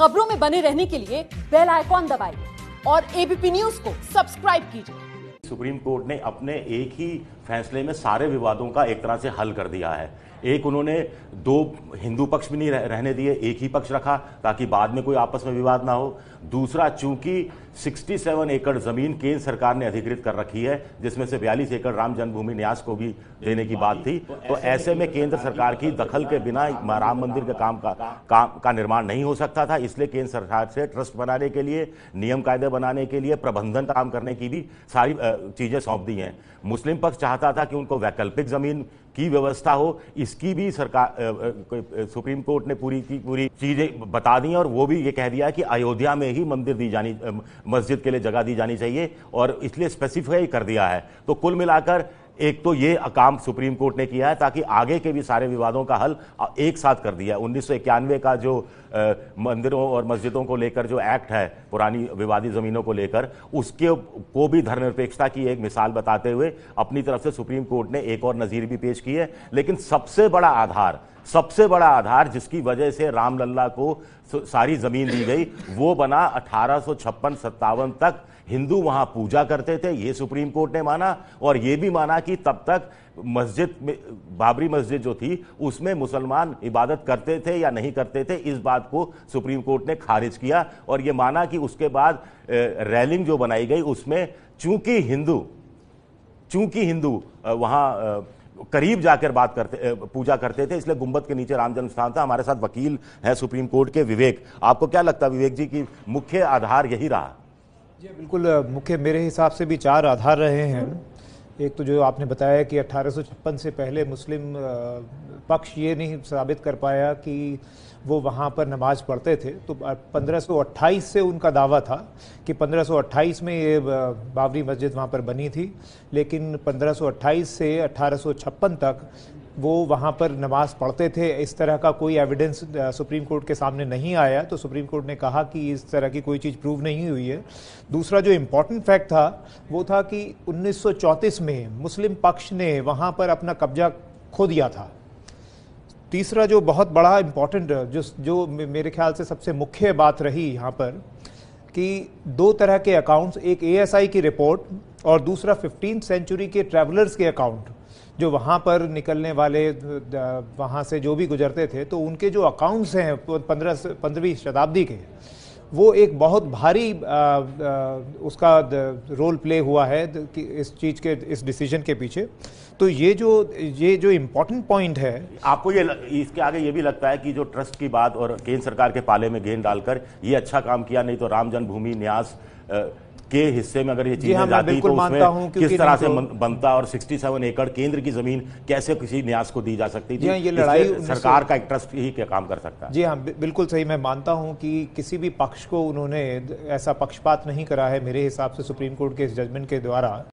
खबरों में बने रहने के लिए बेल आइकॉन दबाइए और एबीपी न्यूज को सब्सक्राइब कीजिए सुप्रीम कोर्ट ने अपने एक ही फैसले में सारे विवादों का एक तरह से हल कर दिया है एक उन्होंने दो हिंदू पक्ष भी नहीं रहने दिए एक ही पक्ष रखा ताकि बाद में कोई आपस में विवाद ना हो दूसरा चूंकि 67 एकड़ जमीन केंद्र सरकार ने अधिकृत कर रखी है जिसमें से 42 एकड़ राम जन्मभूमि न्यास को भी देने की बात थी तो, तो ऐसे में केंद्र सरकार की दखल के तो बिना राम मंदिर का काम का तो काम का निर्माण नहीं हो सकता था इसलिए केंद्र सरकार से ट्रस्ट बनाने के लिए नियम कायदे बनाने के लिए प्रबंधन काम करने की भी सारी चीज़ें सौंप दी हैं मुस्लिम पक्ष चाहता था कि उनको वैकल्पिक जमीन की व्यवस्था हो इसकी भी सरकार सुप्रीम कोर्ट ने पूरी की पूरी चीजें बता दी और वो भी ये कह दिया कि अयोध्या में ही मंदिर दी जानी मस्जिद के लिए जगह दी जानी चाहिए और इसलिए स्पेसिफाई कर दिया है तो कुल मिलाकर एक तो ये काम सुप्रीम कोर्ट ने किया है ताकि आगे के भी सारे विवादों का हल एक साथ कर दिया है उन्नीस का जो आ, मंदिरों और मस्जिदों को लेकर जो एक्ट है पुरानी विवादी ज़मीनों को लेकर उसके को भी धर्मनिरपेक्षता की एक मिसाल बताते हुए अपनी तरफ से सुप्रीम कोर्ट ने एक और नज़ीर भी पेश की है लेकिन सबसे बड़ा आधार सबसे बड़ा आधार जिसकी वजह से रामलला को सारी ज़मीन दी गई वो बना अठारह सौ तक हिंदू वहां पूजा करते थे ये सुप्रीम कोर्ट ने माना और ये भी माना कि तब तक मस्जिद में बाबरी मस्जिद जो थी उसमें मुसलमान इबादत करते थे या नहीं करते थे इस बात को सुप्रीम कोर्ट ने खारिज किया और ये माना कि उसके बाद रैलिंग जो बनाई गई उसमें चूंकि हिंदू चूंकि हिंदू वहाँ करीब जाकर बात करते पूजा करते थे इसलिए गुम्बद के नीचे राम जन्म स्थान था हमारे साथ वकील हैं सुप्रीम कोर्ट के विवेक आपको क्या लगता है विवेक जी की मुख्य आधार यही रहा जी बिल्कुल मुख्य मेरे हिसाब से भी चार आधार रहे हैं एक तो जो आपने बताया कि अट्ठारह से पहले मुस्लिम पक्ष ये नहीं साबित कर पाया कि वो वहाँ पर नमाज पढ़ते थे तो 1528 से उनका दावा था कि 1528 में ये बाबरी मस्जिद वहाँ पर बनी थी लेकिन 1528 से 1856 तक वो वहाँ पर नमाज पढ़ते थे इस तरह का कोई एविडेंस सुप्रीम कोर्ट के सामने नहीं आया तो सुप्रीम कोर्ट ने कहा कि इस तरह की कोई चीज़ प्रूव नहीं हुई है दूसरा जो इम्पोर्टेंट फैक्ट था वो था कि 1934 में मुस्लिम पक्ष ने वहाँ पर अपना कब्जा खो दिया था तीसरा जो बहुत बड़ा इम्पोर्टेंट जो जो मेरे ख्याल से सबसे मुख्य बात रही यहाँ पर कि दो तरह के अकाउंट्स एक एएसआई की रिपोर्ट और दूसरा फिफ्टीन सेंचुरी के ट्रैवलर्स के अकाउंट जो वहाँ पर निकलने वाले वहाँ से जो भी गुजरते थे तो उनके जो अकाउंट्स हैं पंद्रह पंद्रहवीं शताब्दी के वो एक बहुत भारी आ, आ, उसका रोल प्ले हुआ है कि इस चीज़ के इस डिसीजन के पीछे तो ये जो ये जो इम्पोर्टेंट पॉइंट है आपको ये इसके आगे ये भी लगता है कि जो ट्रस्ट की बात और केंद्र सरकार के पाले में गेंद डालकर ये अच्छा काम किया नहीं तो राम जन्मभूमि न्यास आ, के हिस्से में अगर ये चीजें हाँ, जाती तो उसमें किस तरह से बनता और 67 एकड़ केंद्र की जमीन कैसे किसी न्यास को दी जा सकती थी हाँ, ये लड़ाई सरकार का एक ट्रस्ट ही क्या काम कर सकता है जी हाँ बिल्कुल सही मैं मानता हूँ कि किसी भी पक्ष को उन्होंने ऐसा पक्षपात नहीं करा है मेरे हिसाब से सुप्रीम कोर्ट के इस जजमेंट के द्वारा